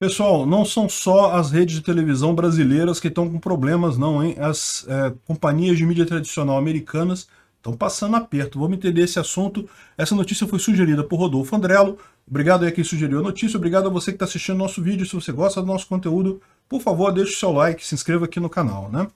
Pessoal, não são só as redes de televisão brasileiras que estão com problemas não, hein? As é, companhias de mídia tradicional americanas estão passando aperto. Vamos entender esse assunto. Essa notícia foi sugerida por Rodolfo Andrello. Obrigado aí quem sugeriu a notícia. Obrigado a você que está assistindo nosso vídeo. Se você gosta do nosso conteúdo, por favor, deixe o seu like, se inscreva aqui no canal, né?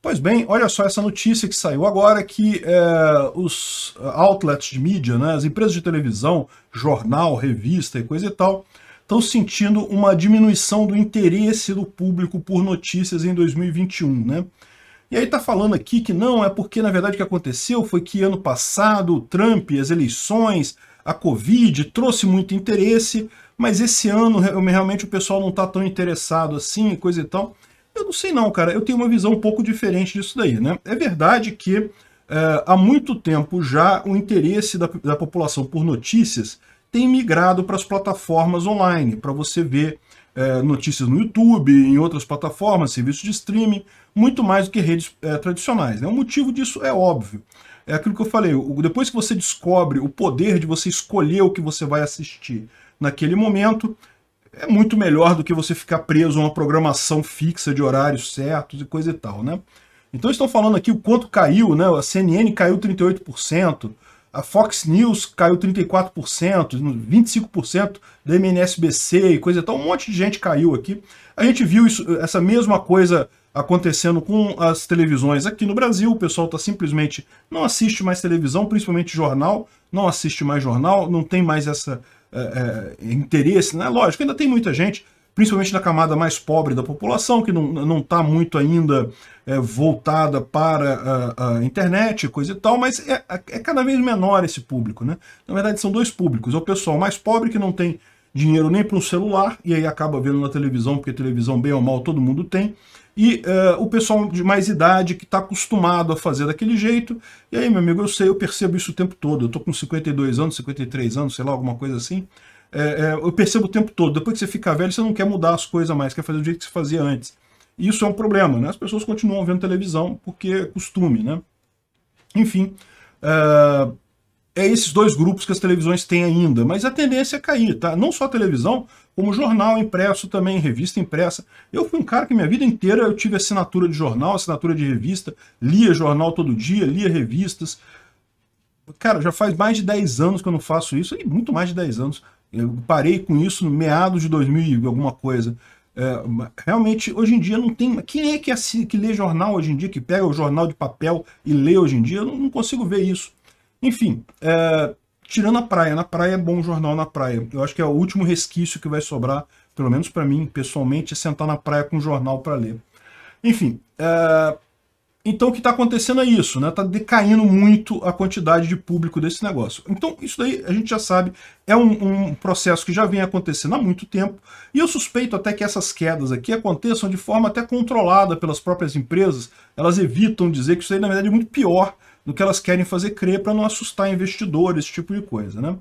Pois bem, olha só essa notícia que saiu agora que é, os outlets de mídia, né, as empresas de televisão, jornal, revista e coisa e tal, estão sentindo uma diminuição do interesse do público por notícias em 2021, né? E aí tá falando aqui que não, é porque na verdade o que aconteceu foi que ano passado o Trump, as eleições, a Covid trouxe muito interesse, mas esse ano realmente o pessoal não tá tão interessado assim, coisa e tal. Eu não sei não, cara, eu tenho uma visão um pouco diferente disso daí, né? É verdade que é, há muito tempo já o interesse da, da população por notícias tem migrado para as plataformas online, para você ver é, notícias no YouTube, em outras plataformas, serviços de streaming, muito mais do que redes é, tradicionais. Né? O motivo disso é óbvio. É aquilo que eu falei, depois que você descobre o poder de você escolher o que você vai assistir naquele momento, é muito melhor do que você ficar preso a uma programação fixa de horários certos e coisa e tal, né? Então estão falando aqui o quanto caiu, né? A CNN caiu 38%, a Fox News caiu 34%, 25% da MNSBC e coisa e tal. Um monte de gente caiu aqui. A gente viu isso, essa mesma coisa acontecendo com as televisões aqui no Brasil. O pessoal está simplesmente não assiste mais televisão, principalmente jornal, não assiste mais jornal, não tem mais essa é, é, interesse. Né? Lógico, ainda tem muita gente, principalmente na camada mais pobre da população, que não está muito ainda é, voltada para a, a, internet, coisa e tal, mas é, é, é, cada vez menor esse público. Né? Na verdade, são dois públicos. É o pessoal mais pobre que não tem dinheiro nem para um celular, e aí acaba vendo na televisão, porque televisão, bem ou mal, todo mundo tem, e uh, o pessoal de mais idade que está acostumado a fazer daquele jeito. E aí, meu amigo, eu sei, eu percebo isso o tempo todo. Eu estou com 52 anos, 53 anos, sei lá, alguma coisa assim é, é, eu percebo o tempo todo, depois que você fica velho, você não quer mudar as coisas mais, quer fazer do jeito que você fazia antes. E isso é um problema, né? As pessoas continuam vendo televisão porque é costume, né? Enfim, é, é esses dois grupos que as televisões têm ainda, mas a tendência é cair, tá? Não só televisão, como jornal impresso também, revista impressa. Eu fui um cara que minha vida inteira eu tive assinatura de jornal, assinatura de revista, lia jornal todo dia, lia revistas. Cara, já faz mais de 10 anos que eu não faço isso, e muito mais de 10 anos eu parei com isso no meados de 2000 alguma coisa. É, realmente, hoje em dia não tem... Quem é que, assim, que lê jornal hoje em dia, que pega o jornal de papel e lê hoje em dia? Eu não consigo ver isso. Enfim, é, tirando a praia. Na praia é bom jornal na praia. Eu acho que é o último resquício que vai sobrar, pelo menos para mim, pessoalmente, é sentar na praia com um jornal para ler. Enfim, é, então o que está acontecendo é isso, né? Está decaindo muito a quantidade de público desse negócio. Então isso daí a gente já sabe, é um, um, processo que já vem acontecendo há muito tempo e eu suspeito até que essas quedas aqui aconteçam de forma até controlada pelas próprias empresas. Elas evitam dizer que isso aí na verdade é muito pior do que elas querem fazer crer para não assustar investidores, esse tipo de coisa, né?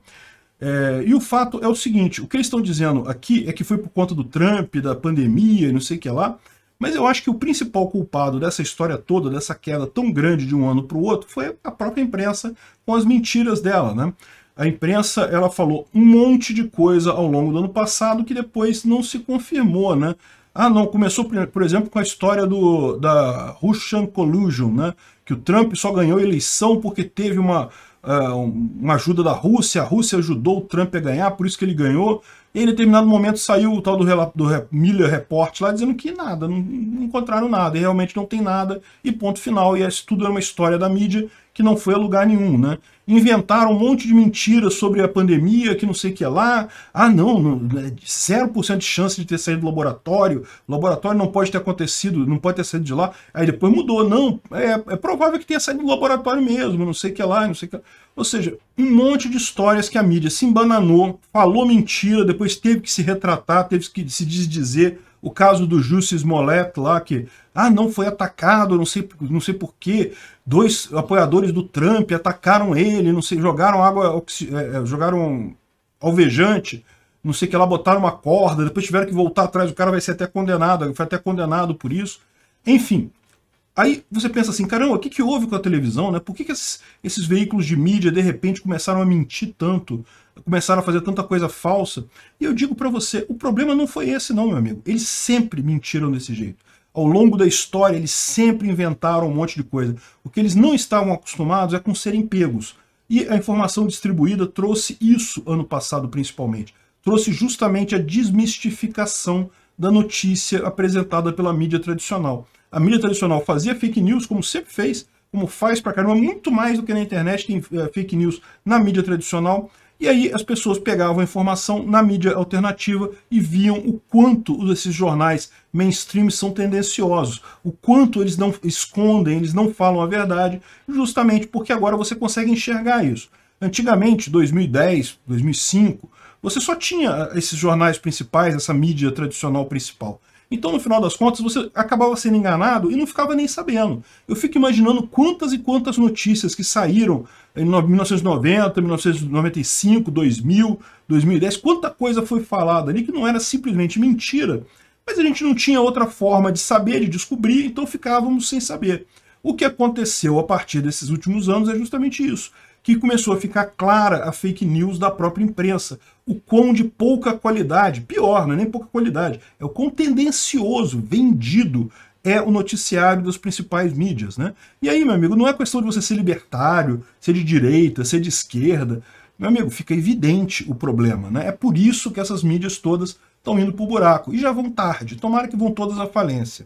É, e o fato é o seguinte, o que eles estão dizendo aqui é que foi por conta do Trump, da pandemia e não sei o que lá, mas eu acho que o principal culpado dessa história toda, dessa queda tão grande de um ano para o outro, foi a própria imprensa com as mentiras dela, né? A imprensa ela falou um monte de coisa ao longo do ano passado que depois não se confirmou, né? Ah, não, começou, por exemplo, com a história do, da Russian Collusion, né? Que o Trump só ganhou eleição porque teve uma, ah, uma ajuda da Rússia, a Rússia ajudou o Trump a ganhar, por isso que ele ganhou. E em determinado momento saiu o tal do, do Miller Report lá dizendo que nada, não, não encontraram nada, e realmente não tem nada, e ponto final. E é, isso tudo era é uma história da mídia que não foi a lugar nenhum, né? Inventaram um monte de mentiras sobre a pandemia, que não sei o que é lá. Ah, não, não 0% é de chance de ter saído do laboratório. O laboratório não pode ter acontecido, não pode ter saído de lá. Aí depois mudou, não, é, é provável que tenha saído do laboratório mesmo, não sei o que é lá, não sei o que lá. Ou seja, um monte de histórias que a mídia se embananou, falou mentira, depois teve que se retratar, teve que se desdizer o caso do Justice Smollett lá, que ah, não foi atacado, não sei, não sei porquê, dois apoiadores do Trump atacaram ele, não sei, jogaram água, é, é, jogaram alvejante, não sei que lá, botaram uma corda, depois tiveram que voltar atrás, o cara vai ser até condenado, foi até condenado por isso. Enfim, Aí você pensa assim, caramba, o que, que houve com a televisão, né? Por que, que esses, esses, veículos de mídia, de repente, começaram a mentir tanto? Começaram a fazer tanta coisa falsa? E eu digo para você, o problema não foi esse não, meu amigo. Eles sempre mentiram desse jeito. Ao longo da história, eles sempre inventaram um monte de coisa. O que eles não estavam acostumados é com serem pegos. E a informação distribuída trouxe isso ano passado, principalmente. Trouxe justamente a desmistificação da notícia apresentada pela mídia tradicional. A mídia tradicional fazia fake news, como sempre fez, como faz pra caramba, muito mais do que na internet tem eh, fake news na mídia tradicional. E aí as pessoas pegavam a informação na mídia alternativa e viam o quanto esses jornais mainstream são tendenciosos, o quanto eles não escondem, eles não falam a verdade, justamente porque agora você consegue enxergar isso. Antigamente, 2010, 2005, você só tinha eh, esses jornais principais, essa mídia tradicional principal. Então, no final das contas, você acabava sendo enganado e não ficava nem sabendo. Eu fico imaginando quantas e quantas notícias que saíram em 1990, 1995, 2000, 2010, quanta coisa foi falada ali que não era simplesmente mentira, mas a gente não tinha outra forma de saber, de descobrir, então ficávamos sem saber. O que aconteceu a partir desses últimos anos é justamente isso que começou a ficar clara a fake news da própria imprensa. O quão de pouca qualidade, pior, não é nem pouca qualidade, é o quão tendencioso, vendido é o noticiário das principais mídias, né? E aí, meu amigo, não é questão de você ser libertário, ser de direita, ser de esquerda. Meu amigo, fica evidente o problema, né? É por isso que essas mídias todas estão indo para o buraco. E já vão tarde, tomara que vão todas à falência.